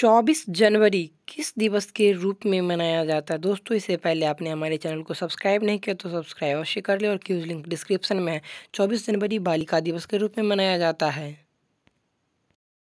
24 जनवरी किस दिवस के रूप में मनाया जाता है दोस्तों इससे पहले आपने हमारे चैनल को सब्सक्राइब नहीं किया तो सब्सक्राइब अवश्य कर ले और क्यूज लिंक डिस्क्रिप्शन में है 24 जनवरी बालिका दिवस के रूप में मनाया जाता है